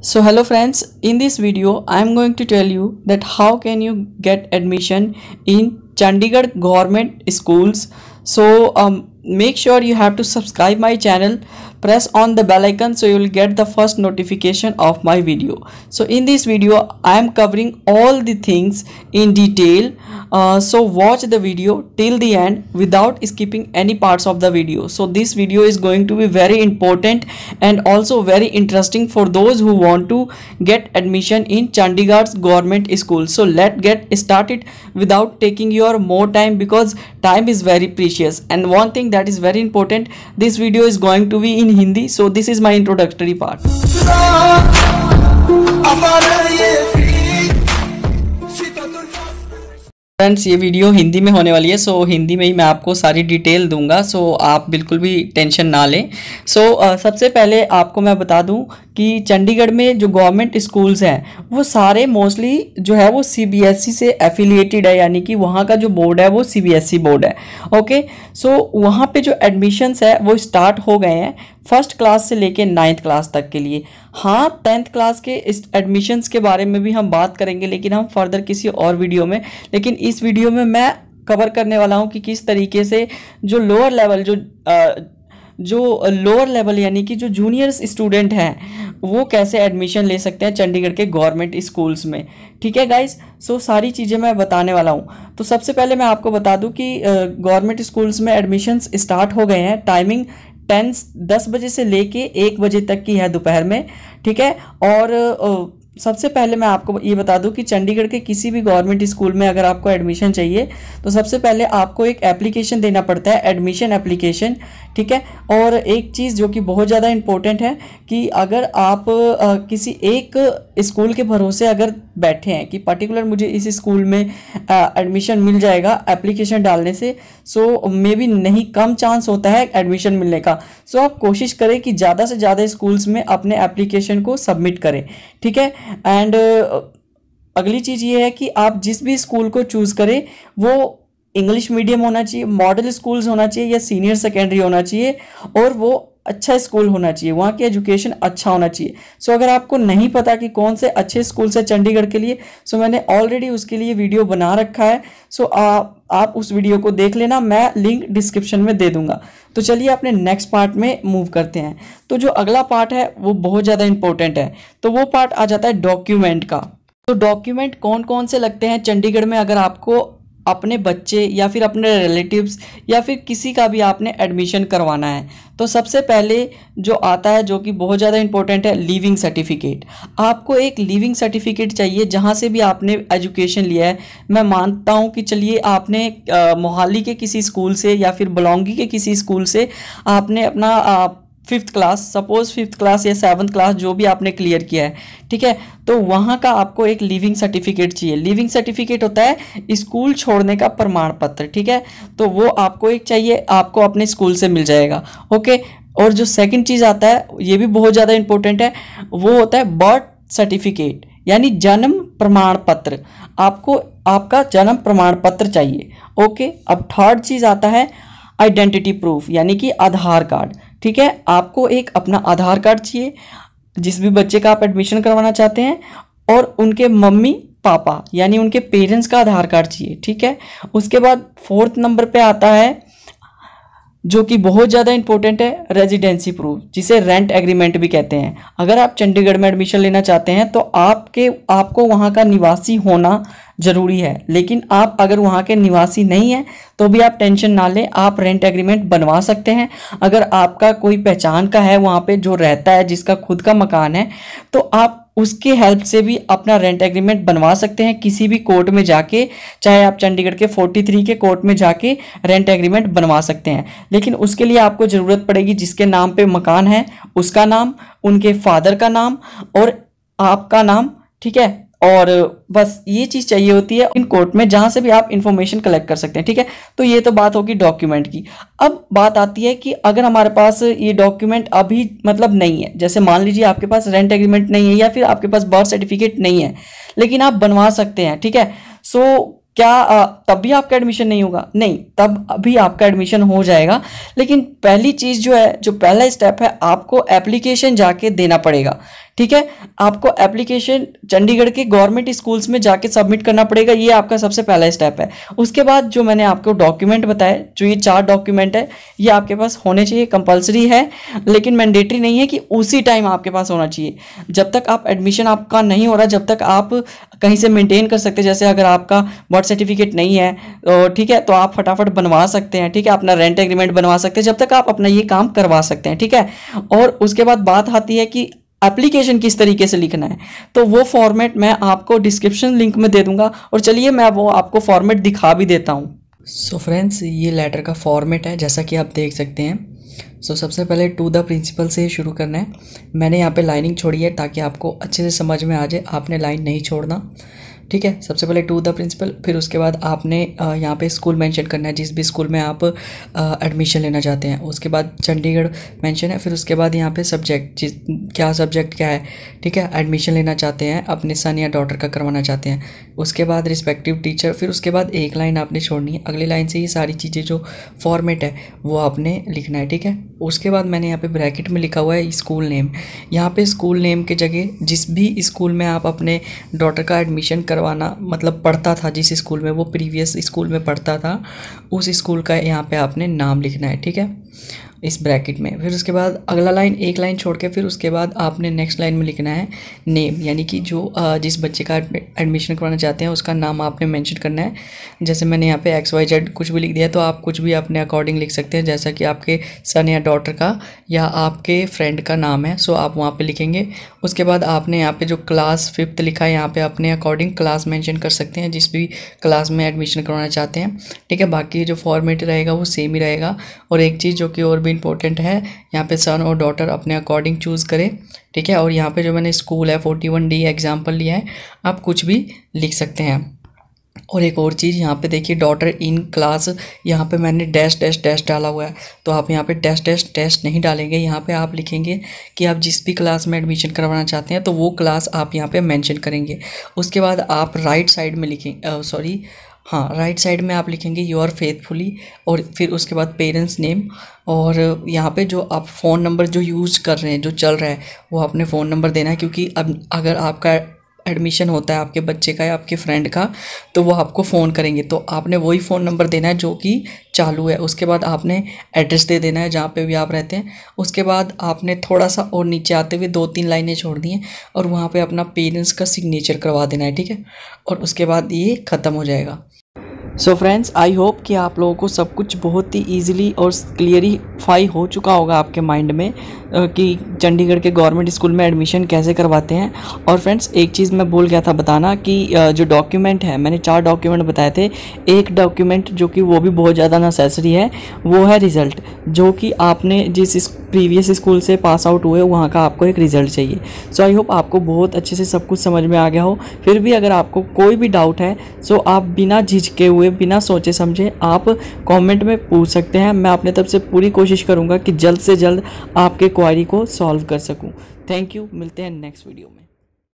So hello friends, in this video I am going to tell you that how can you get admission in Chandigarh government schools. So um, make sure you have to subscribe my channel press on the bell icon so you will get the first notification of my video so in this video i am covering all the things in detail uh, so watch the video till the end without skipping any parts of the video so this video is going to be very important and also very interesting for those who want to get admission in chandigarh's government school so let's get started without taking your more time because time is very precious and one thing that that is very important this video is going to be in hindi so this is my introductory part friends ये video Hindi में होने वाली है सो हिंदी में ही मैं आपको सारी detail दूंगा सो आप बिल्कुल भी टेंशन ना लें सो सबसे पहले आपको मैं बता दूं कि चंडीगढ़ में जो गवर्नमेंट स्कूल्स हैं वो सारे मोस्टली जो है वो सीबीएसई e से एफिलिएटेड है यानी कि वहाँ का जो बोर्ड है वो सीबीएसई बोर्ड e है ओके सो वहाँ पे जो एडमिशन्स है वो स्टार्ट हो गए हैं फर्स्ट क्लास से लेके नाइन्थ क्लास तक के लिए हाँ टेंथ क्लास के इस एडमिशन्स के बारे में भी हम बात करेंगे लेकिन हम फर्दर किसी और वीडियो में लेकिन इस वीडियो में मैं कवर करने वाला हूँ कि किस तरीके से जो लोअर लेवल जो आ, जो लोअर लेवल यानी कि जो जूनियर स्टूडेंट हैं वो कैसे एडमिशन ले सकते हैं चंडीगढ़ के गवर्नमेंट स्कूल्स में ठीक है गाइज सो so, सारी चीज़ें मैं बताने वाला हूँ तो सबसे पहले मैं आपको बता दूँ कि गवर्नमेंट स्कूल्स में एडमिशन्स स्टार्ट हो गए हैं टाइमिंग टेंस दस बजे से लेके एक बजे तक की है दोपहर में ठीक है और सबसे पहले मैं आपको ये बता दूं कि चंडीगढ़ के किसी भी गवर्नमेंट स्कूल में अगर आपको एडमिशन चाहिए तो सबसे पहले आपको एक एप्लीकेशन देना पड़ता है एडमिशन एप्लीकेशन ठीक है और एक चीज़ जो कि बहुत ज़्यादा इम्पोर्टेंट है कि अगर आप आ, किसी एक स्कूल के भरोसे अगर बैठे हैं कि पर्टिकुलर मुझे इस स्कूल में एडमिशन मिल जाएगा एप्लीकेशन डालने से सो मे बी नहीं कम चांस होता है एडमिशन मिलने का सो आप कोशिश करें कि ज़्यादा से ज़्यादा स्कूल्स में अपने एप्लीकेशन को सबमिट करें ठीक है एंड uh, अगली चीज़ ये है कि आप जिस भी स्कूल को चूज़ करें वो इंग्लिश मीडियम होना चाहिए मॉडल स्कूल्स होना चाहिए या सीनियर सेकेंडरी होना चाहिए और वो अच्छा स्कूल होना चाहिए वहाँ की एजुकेशन अच्छा होना चाहिए सो अगर आपको नहीं पता कि कौन से अच्छे स्कूल से चंडीगढ़ के लिए सो मैंने ऑलरेडी उसके लिए वीडियो बना रखा है सो आप आप उस वीडियो को देख लेना मैं लिंक डिस्क्रिप्शन में दे दूंगा तो चलिए अपने नेक्स्ट पार्ट में मूव करते हैं तो जो अगला पार्ट है वो बहुत ज़्यादा इंपॉर्टेंट है तो वो पार्ट आ जाता है डॉक्यूमेंट का तो डॉक्यूमेंट कौन कौन से लगते हैं चंडीगढ़ में अगर आपको अपने बच्चे या फिर अपने रिलेटिव्स या फिर किसी का भी आपने एडमिशन करवाना है तो सबसे पहले जो आता है जो कि बहुत ज़्यादा इंपॉर्टेंट है लिविंग सर्टिफिकेट आपको एक लिविंग सर्टिफिकेट चाहिए जहाँ से भी आपने एजुकेशन लिया है मैं मानता हूँ कि चलिए आपने मोहाली के किसी स्कूल से या फिर बलोंगी के किसी स्कूल से आपने अपना आ, fifth class suppose fifth class या सेवन्थ क्लास जो भी आपने क्लियर किया है ठीक है तो वहाँ का आपको एक लिविंग सर्टिफिकेट चाहिए लिविंग सर्टिफिकेट होता है स्कूल छोड़ने का प्रमाण पत्र ठीक है तो वो आपको एक चाहिए आपको अपने स्कूल से मिल जाएगा ओके और जो सेकंड चीज़ आता है ये भी बहुत ज़्यादा इंपॉर्टेंट है वो होता है बर्थ सर्टिफिकेट यानी जन्म प्रमाण पत्र आपको आपका जन्म प्रमाण पत्र चाहिए ओके अब थर्ड चीज़ आता है आइडेंटिटी प्रूफ यानी कि आधार कार्ड ठीक है आपको एक अपना आधार कार्ड चाहिए जिस भी बच्चे का आप एडमिशन करवाना चाहते हैं और उनके मम्मी पापा यानी उनके पेरेंट्स का आधार कार्ड चाहिए ठीक है उसके बाद फोर्थ नंबर पे आता है जो कि बहुत ज़्यादा इंपॉर्टेंट है रेजिडेंसी प्रूफ जिसे रेंट एग्रीमेंट भी कहते हैं अगर आप चंडीगढ़ में एडमिशन लेना चाहते हैं तो आपके आपको वहाँ का निवासी होना ज़रूरी है लेकिन आप अगर वहाँ के निवासी नहीं हैं तो भी आप टेंशन ना लें आप रेंट एग्रीमेंट बनवा सकते हैं अगर आपका कोई पहचान का है वहाँ पे जो रहता है जिसका खुद का मकान है तो आप उसके हेल्प से भी अपना रेंट एग्रीमेंट बनवा सकते हैं किसी भी कोर्ट में जाके चाहे आप चंडीगढ़ के 43 के कोर्ट में जाके रेंट एग्रीमेंट बनवा सकते हैं लेकिन उसके लिए आपको ज़रूरत पड़ेगी जिसके नाम पे मकान है उसका नाम उनके फादर का नाम और आपका नाम ठीक है और बस ये चीज़ चाहिए होती है इन कोर्ट में जहाँ से भी आप इन्फॉर्मेशन कलेक्ट कर सकते हैं ठीक है तो ये तो बात होगी डॉक्यूमेंट की अब बात आती है कि अगर हमारे पास ये डॉक्यूमेंट अभी मतलब नहीं है जैसे मान लीजिए आपके पास रेंट एग्रीमेंट नहीं है या फिर आपके पास बर्थ सर्टिफिकेट नहीं है लेकिन आप बनवा सकते हैं ठीक है सो क्या तब भी आपका एडमिशन नहीं होगा नहीं तब अभी आपका एडमिशन हो जाएगा लेकिन पहली चीज़ जो है जो पहला स्टेप है आपको एप्लीकेशन जाके देना पड़ेगा ठीक है आपको एप्लीकेशन चंडीगढ़ के गवर्नमेंट स्कूल्स में जाके सबमिट करना पड़ेगा ये आपका सबसे पहला स्टेप है उसके बाद जो मैंने आपको डॉक्यूमेंट बताया जो ये चार डॉक्यूमेंट है ये आपके पास होने चाहिए कंपलसरी है लेकिन मैंडेटरी नहीं है कि उसी टाइम आपके पास होना चाहिए जब तक आप एडमिशन आपका नहीं हो रहा जब तक आप कहीं से मेंटेन कर सकते जैसे अगर आपका बर्थ सर्टिफिकेट नहीं है तो ठीक है तो आप फटाफट बनवा सकते हैं ठीक है अपना रेंट एग्रीमेंट बनवा सकते हैं जब तक आप अपना ये काम करवा सकते हैं ठीक है और उसके बाद बात आती है कि एप्लीकेशन किस तरीके से लिखना है तो वो फॉर्मेट मैं आपको डिस्क्रिप्शन लिंक में दे दूंगा और चलिए मैं वो आपको फॉर्मेट दिखा भी देता हूँ सो फ्रेंड्स ये लेटर का फॉर्मेट है जैसा कि आप देख सकते हैं सो so, सबसे पहले टू द प्रिंसिपल से शुरू करना है मैंने यहाँ पे लाइनिंग छोड़ी है ताकि आपको अच्छे से समझ में आ जाए आपने लाइन नहीं छोड़ना ठीक है सबसे पहले टू द प्रिंसिपल फिर उसके बाद आपने यहाँ पे स्कूल मेंशन करना है जिस भी स्कूल में आप एडमिशन लेना चाहते हैं उसके बाद चंडीगढ़ मेंशन है फिर उसके बाद यहाँ पे सब्जेक्ट जिस क्या सब्जेक्ट क्या है ठीक है एडमिशन लेना चाहते हैं अपने सन या डॉटर का करवाना चाहते हैं उसके बाद रिस्पेक्टिव टीचर फिर उसके बाद एक लाइन आपने छोड़नी है अगली लाइन से ये सारी चीज़ें जो फॉर्मेट है वो आपने लिखना है ठीक है उसके बाद मैंने यहाँ पर ब्रैकेट में लिखा हुआ है स्कूल नेम यहाँ पर स्कूल नेम के जगह जिस भी स्कूल में आप अपने डॉटर का एडमिशन कर करवाना मतलब पढ़ता था जिस स्कूल में वो प्रीवियस स्कूल में पढ़ता था उस स्कूल का यहाँ पे आपने नाम लिखना है ठीक है इस ब्रैकेट में फिर उसके बाद अगला लाइन एक लाइन छोड़ के फिर उसके बाद आपने नेक्स्ट लाइन में लिखना है नेम यानी कि जो जिस बच्चे का एडमिशन करवाना चाहते हैं उसका नाम आपने मेंशन करना है जैसे मैंने यहाँ पे एक्स वाई जेड कुछ भी लिख दिया तो आप कुछ भी अपने अकॉर्डिंग लिख सकते हैं जैसा कि आपके सन या डॉटर का या आपके फ्रेंड का नाम है सो आप वहाँ पर लिखेंगे उसके बाद आपने यहाँ पर जो क्लास फिफ्थ लिखा है यहाँ पर अपने अकॉर्डिंग क्लास मैंशन कर सकते हैं जिस भी क्लास में एडमिशन करवाना चाहते हैं ठीक है बाकी जो फॉर्मेट रहेगा वो सेम ही रहेगा और एक चीज़ जो जो कि और भी इंपॉर्टेंट है यहाँ पे सन और डॉटर अपने अकॉर्डिंग चूज़ करें ठीक है और यहाँ पे जो मैंने स्कूल है फोर्टी वन डी एग्जाम्पल लिया है आप कुछ भी लिख सकते हैं और एक और चीज़ यहाँ पे देखिए डॉटर इन क्लास यहाँ पे मैंने डैश डैश डैश डाला हुआ है तो आप यहाँ पे डैश डैश डैश नहीं डालेंगे यहाँ पे आप लिखेंगे कि आप जिस भी क्लास में एडमिशन करवाना चाहते हैं तो वो क्लास आप यहाँ पे मेंशन करेंगे उसके बाद आप राइट साइड में लिखें सॉरी हाँ राइट साइड में आप लिखेंगे यू आर फेथफुली और फिर उसके बाद पेरेंट्स नेम और यहाँ पे जो आप फ़ोन नंबर जो यूज़ कर रहे हैं जो चल रहा है वो आपने फ़ोन नंबर देना है क्योंकि अब अगर आपका एडमिशन होता है आपके बच्चे का या आपके फ्रेंड का तो वो आपको फ़ोन करेंगे तो आपने वही फ़ोन नंबर देना है जो कि चालू है उसके बाद आपने एड्रेस दे देना है जहाँ पे भी आप रहते हैं उसके बाद आपने थोड़ा सा और नीचे आते हुए दो तीन लाइनें छोड़ दी हैं और वहाँ पे अपना पेरेंट्स का सिग्नेचर करवा देना है ठीक है और उसके बाद ये ख़त्म हो जाएगा सो फ्रेंड्स आई होप कि आप लोगों को सब कुछ बहुत ही ईजिली और क्लियरीफाई हो चुका होगा आपके माइंड में कि चंडीगढ़ के गवर्नमेंट स्कूल में एडमिशन कैसे करवाते हैं और फ्रेंड्स एक चीज़ मैं बोल गया था बताना कि जो डॉक्यूमेंट है मैंने चार डॉक्यूमेंट बताए थे एक डॉक्यूमेंट जो कि वो भी बहुत ज़्यादा नेसेसरी है वो है रिज़ल्ट जो कि आपने जिस प्रीवियस स्कूल से पास आउट हुए वहाँ का आपको एक रिज़ल्ट चाहिए सो आई होप आपको बहुत अच्छे से सब कुछ समझ में आ गया हो फिर भी अगर आपको कोई भी डाउट है सो आप बिना झिझके हुए बिना सोचे समझे आप कमेंट में पूछ सकते हैं मैं अपने तरफ से पूरी कोशिश करूँगा कि जल्द से जल्द आपके इन्क्वायरी को सॉल्व कर सकूँ थैंक यू मिलते हैं नेक्स्ट वीडियो में